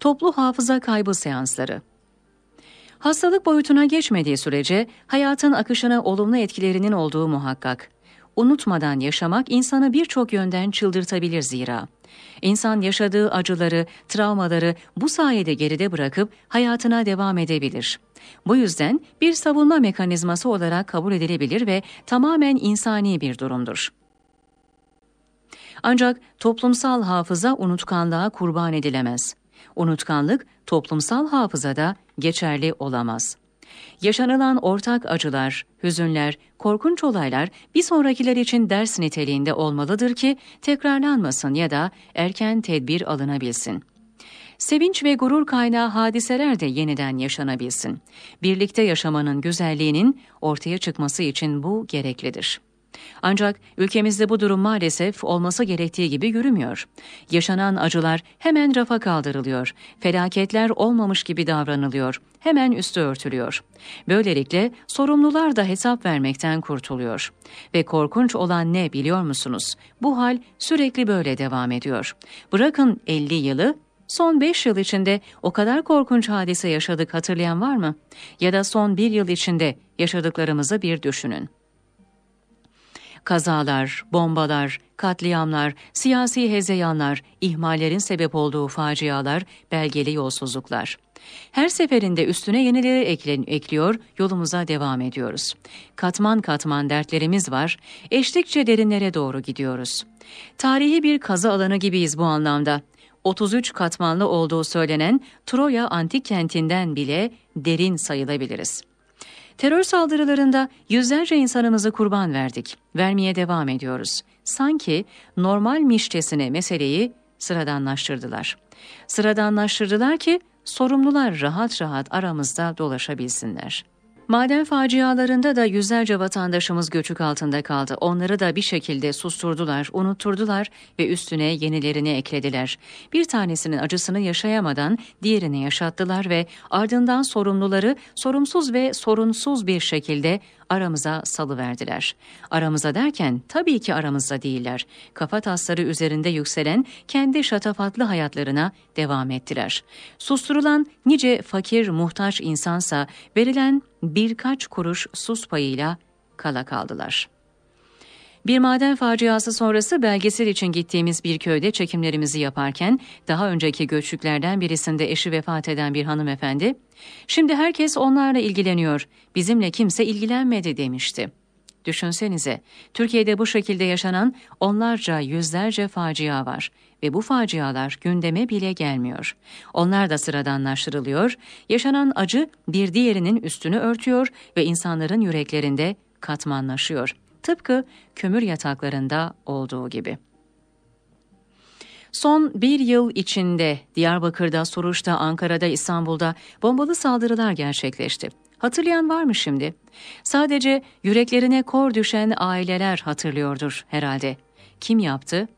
toplu hafıza kaybı seansları. Hastalık boyutuna geçmediği sürece hayatın akışına olumlu etkilerinin olduğu muhakkak. Unutmadan yaşamak insanı birçok yönden çıldırtabilir zira. İnsan yaşadığı acıları, travmaları bu sayede geride bırakıp hayatına devam edebilir. Bu yüzden bir savunma mekanizması olarak kabul edilebilir ve tamamen insani bir durumdur. Ancak toplumsal hafıza unutkanlığa kurban edilemez. Unutkanlık toplumsal hafızada geçerli olamaz. Yaşanılan ortak acılar, hüzünler, korkunç olaylar bir sonrakiler için ders niteliğinde olmalıdır ki tekrarlanmasın ya da erken tedbir alınabilsin. Sevinç ve gurur kaynağı hadiseler de yeniden yaşanabilsin. Birlikte yaşamanın güzelliğinin ortaya çıkması için bu gereklidir.'' Ancak ülkemizde bu durum maalesef olması gerektiği gibi yürümüyor. Yaşanan acılar hemen rafa kaldırılıyor. Felaketler olmamış gibi davranılıyor. Hemen üstü örtülüyor. Böylelikle sorumlular da hesap vermekten kurtuluyor. Ve korkunç olan ne biliyor musunuz? Bu hal sürekli böyle devam ediyor. Bırakın 50 yılı Son 5 yıl içinde o kadar korkunç hadise yaşadık hatırlayan var mı? Ya da son 1 yıl içinde yaşadıklarımızı bir düşünün. Kazalar, bombalar, katliamlar, siyasi hezeyanlar, ihmallerin sebep olduğu facialar, belgeli yolsuzluklar. Her seferinde üstüne yenileri eklen, ekliyor, yolumuza devam ediyoruz. Katman katman dertlerimiz var, eşlikçe derinlere doğru gidiyoruz. Tarihi bir kazı alanı gibiyiz bu anlamda. 33 katmanlı olduğu söylenen Troya antik kentinden bile derin sayılabiliriz. Terör saldırılarında yüzlerce insanımızı kurban verdik. Vermeye devam ediyoruz. Sanki normal normalmişçesine meseleyi sıradanlaştırdılar. Sıradanlaştırdılar ki sorumlular rahat rahat aramızda dolaşabilsinler.'' Maden facialarında da yüzlerce vatandaşımız göçük altında kaldı. Onları da bir şekilde susturdular, unutturdular ve üstüne yenilerini eklediler. Bir tanesinin acısını yaşayamadan diğerini yaşattılar ve ardından sorumluları sorumsuz ve sorunsuz bir şekilde aramıza salıverdiler. Aramıza derken tabii ki aramızda değiller. Kafa tasları üzerinde yükselen kendi şatafatlı hayatlarına devam ettiler. Susturulan nice fakir muhtaç insansa verilen birkaç kuruş sus payıyla kala kaldılar.'' Bir maden faciası sonrası belgesel için gittiğimiz bir köyde çekimlerimizi yaparken daha önceki göçlüklerden birisinde eşi vefat eden bir hanımefendi, "Şimdi herkes onlarla ilgileniyor. Bizimle kimse ilgilenmedi." demişti. Düşünsenize, Türkiye'de bu şekilde yaşanan onlarca, yüzlerce facia var ve bu facialar gündeme bile gelmiyor. Onlar da sıradanlaştırılıyor, yaşanan acı bir diğerinin üstünü örtüyor ve insanların yüreklerinde katmanlaşıyor. Tıpkı kömür yataklarında olduğu gibi. Son bir yıl içinde Diyarbakır'da, Suruç'ta, Ankara'da, İstanbul'da bombalı saldırılar gerçekleşti. Hatırlayan var mı şimdi? Sadece yüreklerine kor düşen aileler hatırlıyordur herhalde. Kim yaptı?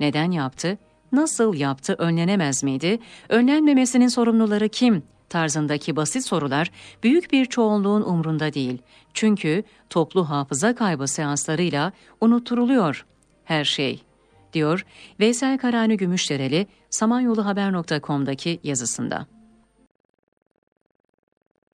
Neden yaptı? Nasıl yaptı? Önlenemez miydi? Önlenmemesinin sorumluları kim? tarzındaki basit sorular büyük bir çoğunluğun umrunda değil. Çünkü toplu hafıza kaybı seanslarıyla unutturuluyor her şey, diyor Veysel Karani Gümüşdereli Samanyoluhaber.com'daki yazısında.